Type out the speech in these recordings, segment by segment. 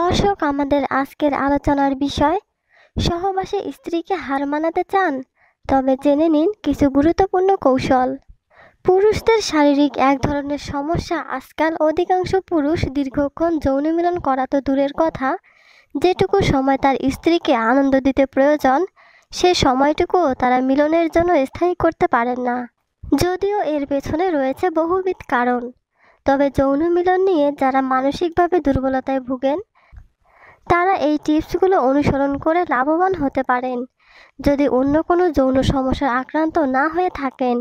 দর্শক আমাদের আজকের আলোচনার বিষয় সহবাসে স্ত্রীকে হার মানাতে চান তবে জেনে নিন কিছু গুরুত্বপূর্ণ কৌশল পুরুষদের শারীরিক এক ধরনের সমস্যা আজকাল অধিকাংশ পুরুষ দীর্ঘক্ষণ যৌন মিলন করা তো দূরের কথা যেটুকু সময় তার স্ত্রীকে আনন্দ দিতে প্রয়োজন সে সময়টুকুও তারা মিলনের জন্য স্থায়ী করতে পারেন না যদিও এর পেছনে রয়েছে বহুবিধ কারণ তবে যৌন মিলন নিয়ে যারা মানসিকভাবে দুর্বলতায় ভুগেন তারা এই টিপসগুলো অনুসরণ করে লাভবান হতে পারেন যদি অন্য কোনো যৌন সমস্যার আক্রান্ত না হয়ে থাকেন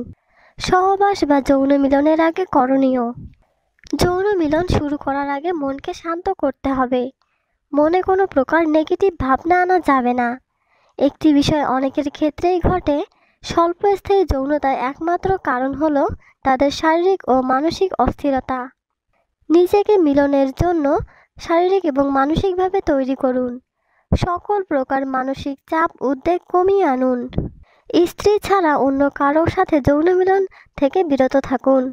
সহবাস বা যৌন মিলনের আগে করণীয় যৌন মিলন শুরু করার আগে মনকে শান্ত করতে হবে মনে কোনো প্রকার নেগেটিভ ভাবনা আনা যাবে না একটি বিষয় অনেকের ক্ষেত্রেই ঘটে স্বল্পস্থায়ী যৌনতার একমাত্র কারণ হলো তাদের শারীরিক ও মানসিক অস্থিরতা নিজেকে মিলনের জন্য শারীরিক এবং মানসিকভাবে তৈরি করুন সকল প্রকার মানসিক চাপ উদ্বেগ কমিয়ে আনুন স্ত্রী ছাড়া অন্য কারো সাথে যৌন মিলন থেকে বিরত থাকুন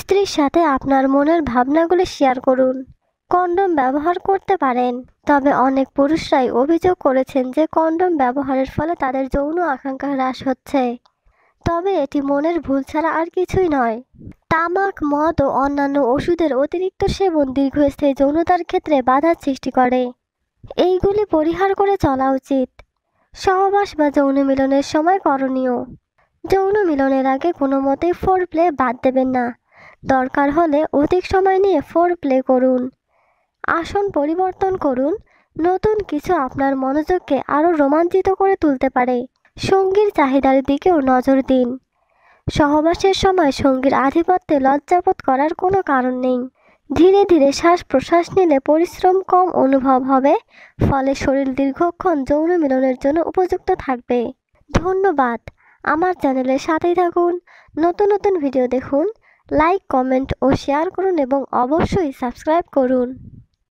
স্ত্রীর সাথে আপনার মনের ভাবনাগুলি শেয়ার করুন কন্ডম ব্যবহার করতে পারেন তবে অনেক পুরুষরাই অভিযোগ করেছেন যে কন্ডম ব্যবহারের ফলে তাদের যৌন আকাঙ্ক্ষা হ্রাস হচ্ছে তবে এটি মনের ভুল ছাড়া আর কিছুই নয় তামাক মদ ও অন্যান্য ওষুধের অতিরিক্ত সেবন দীর্ঘস্থায়ী যৌনতার ক্ষেত্রে বাধার সৃষ্টি করে এইগুলি পরিহার করে চলা উচিত সহবাস বা যৌন মিলনের সময় করণীয় যৌন মিলনের আগে কোনো মতেই ফোর প্লে বাদ দেবেন না দরকার হলে অধিক সময় নিয়ে ফোর প্লে করুন আসন পরিবর্তন করুন নতুন কিছু আপনার মনোযোগকে আরও রোমাঞ্চিত করে তুলতে পারে সঙ্গীর চাহিদার দিকেও নজর দিন সহবাসের সময় সঙ্গীর আধিপত্যে লজ্জাবোধ করার কোনো কারণ নেই ধীরে ধীরে শ্বাস প্রশ্বাস নিলে পরিশ্রম কম অনুভব হবে ফলে শরীর দীর্ঘক্ষণ যৌন মিলনের জন্য উপযুক্ত থাকবে ধন্যবাদ আমার চ্যানেলের সাথেই থাকুন নতুন নতুন ভিডিও দেখুন লাইক কমেন্ট ও শেয়ার করুন এবং অবশ্যই সাবস্ক্রাইব করুন